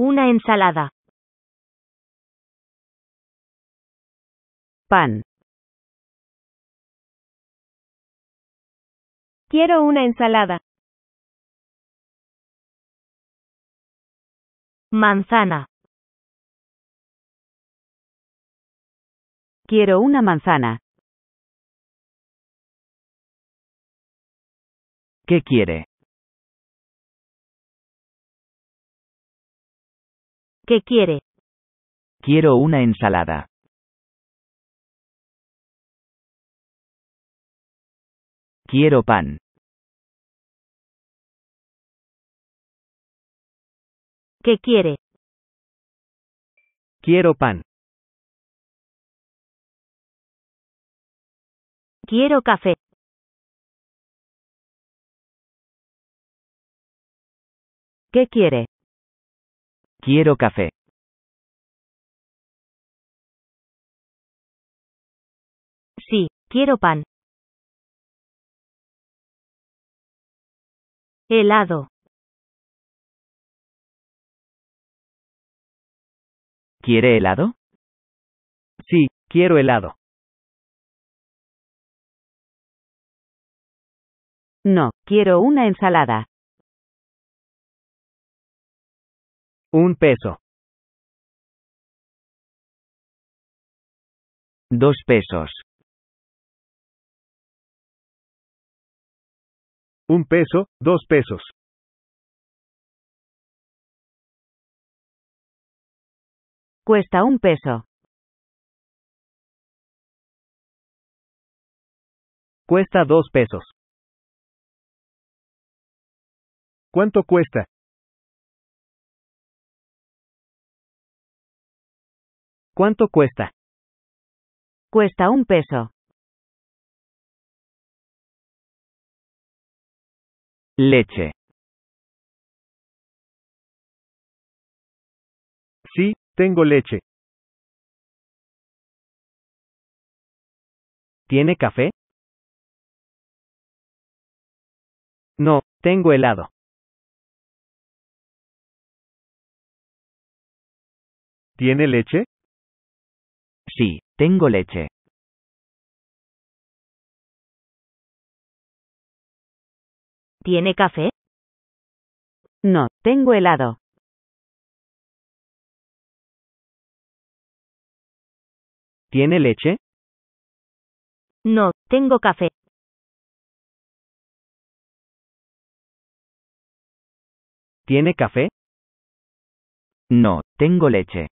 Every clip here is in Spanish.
Una ensalada. Pan. Quiero una ensalada. Manzana. Quiero una manzana. ¿Qué quiere? ¿Qué quiere? Quiero una ensalada. Quiero pan. ¿Qué quiere? Quiero pan. Quiero café. ¿Qué quiere? Quiero café. Sí, quiero pan. Helado. ¿Quiere helado? Sí, quiero helado. No, quiero una ensalada. Un peso. Dos pesos. Un peso, dos pesos. Cuesta un peso. Cuesta dos pesos. ¿Cuánto cuesta? ¿Cuánto cuesta? Cuesta un peso. Leche. Sí, tengo leche. ¿Tiene café? No, tengo helado. ¿Tiene leche? Sí, tengo leche. ¿Tiene café? No, tengo helado. ¿Tiene leche? No, tengo café. ¿Tiene café? No, tengo leche.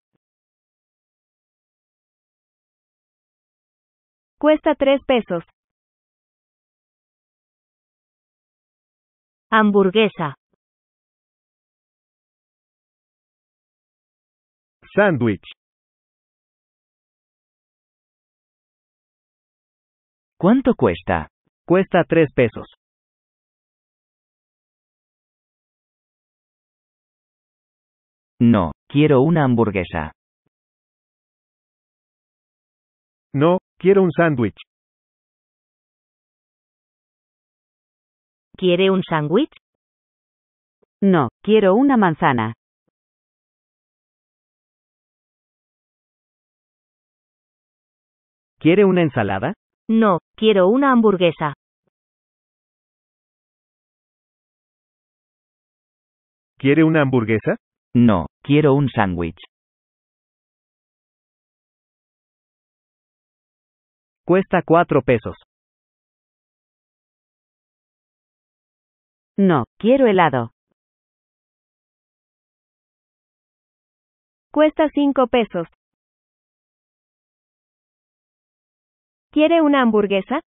Cuesta tres pesos. Hamburguesa. Sándwich. ¿Cuánto cuesta? Cuesta tres pesos. No, quiero una hamburguesa. No, Quiero un sándwich. ¿Quiere un sándwich? No, quiero una manzana. ¿Quiere una ensalada? No, quiero una hamburguesa. ¿Quiere una hamburguesa? No, quiero un sándwich. Cuesta cuatro pesos. No, quiero helado. Cuesta cinco pesos. ¿Quiere una hamburguesa?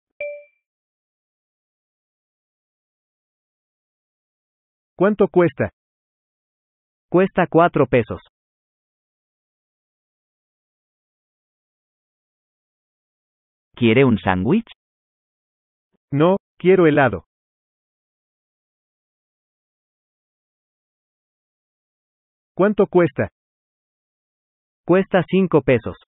¿Cuánto cuesta? Cuesta cuatro pesos. ¿Quiere un sándwich? No, quiero helado. ¿Cuánto cuesta? Cuesta cinco pesos.